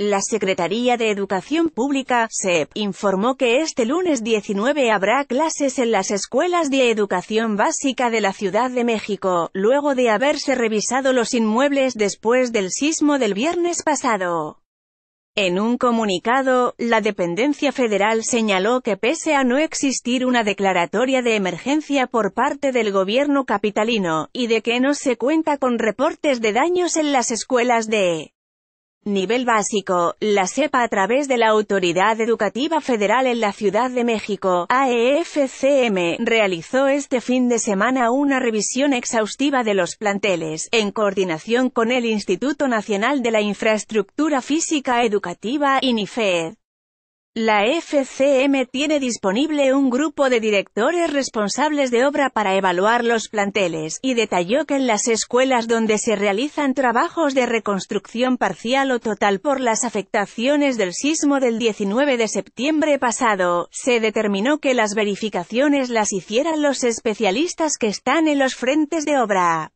La Secretaría de Educación Pública, SEP, informó que este lunes 19 habrá clases en las escuelas de educación básica de la Ciudad de México, luego de haberse revisado los inmuebles después del sismo del viernes pasado. En un comunicado, la dependencia federal señaló que pese a no existir una declaratoria de emergencia por parte del gobierno capitalino, y de que no se cuenta con reportes de daños en las escuelas de Nivel básico, la SEPA a través de la Autoridad Educativa Federal en la Ciudad de México, AEFCM, realizó este fin de semana una revisión exhaustiva de los planteles, en coordinación con el Instituto Nacional de la Infraestructura Física Educativa, INIFED. La FCM tiene disponible un grupo de directores responsables de obra para evaluar los planteles, y detalló que en las escuelas donde se realizan trabajos de reconstrucción parcial o total por las afectaciones del sismo del 19 de septiembre pasado, se determinó que las verificaciones las hicieran los especialistas que están en los frentes de obra.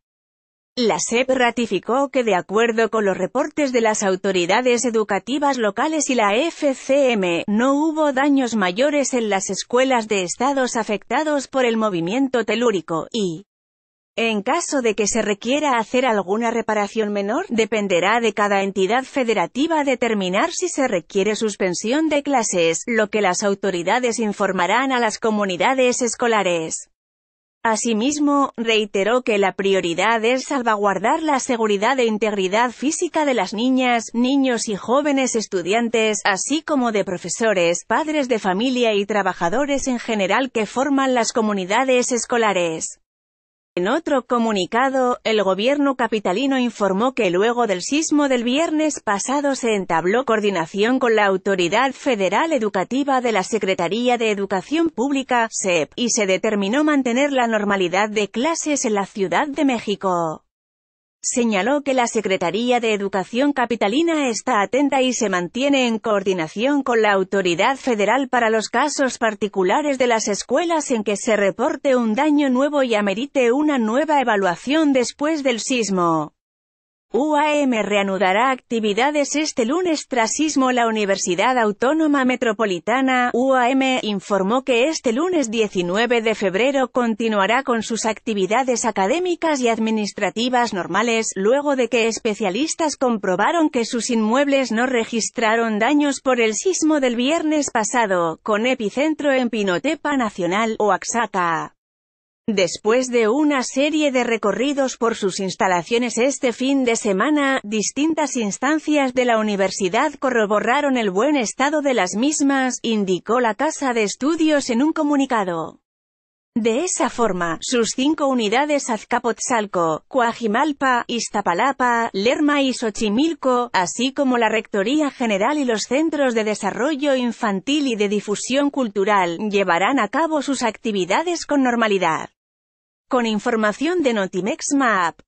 La SEP ratificó que de acuerdo con los reportes de las autoridades educativas locales y la FCM, no hubo daños mayores en las escuelas de estados afectados por el movimiento telúrico, y, en caso de que se requiera hacer alguna reparación menor, dependerá de cada entidad federativa determinar si se requiere suspensión de clases, lo que las autoridades informarán a las comunidades escolares. Asimismo, reiteró que la prioridad es salvaguardar la seguridad e integridad física de las niñas, niños y jóvenes estudiantes, así como de profesores, padres de familia y trabajadores en general que forman las comunidades escolares. En otro comunicado, el gobierno capitalino informó que luego del sismo del viernes pasado se entabló coordinación con la Autoridad Federal Educativa de la Secretaría de Educación Pública, SEP, y se determinó mantener la normalidad de clases en la Ciudad de México. Señaló que la Secretaría de Educación Capitalina está atenta y se mantiene en coordinación con la autoridad federal para los casos particulares de las escuelas en que se reporte un daño nuevo y amerite una nueva evaluación después del sismo. UAM reanudará actividades este lunes tras sismo. La Universidad Autónoma Metropolitana, UAM, informó que este lunes 19 de febrero continuará con sus actividades académicas y administrativas normales, luego de que especialistas comprobaron que sus inmuebles no registraron daños por el sismo del viernes pasado, con epicentro en Pinotepa Nacional, Oaxaca. Después de una serie de recorridos por sus instalaciones este fin de semana, distintas instancias de la universidad corroboraron el buen estado de las mismas, indicó la Casa de Estudios en un comunicado. De esa forma, sus cinco unidades Azcapotzalco, Coajimalpa, Iztapalapa, Lerma y Xochimilco, así como la Rectoría General y los Centros de Desarrollo Infantil y de Difusión Cultural, llevarán a cabo sus actividades con normalidad con información de Notimex Map.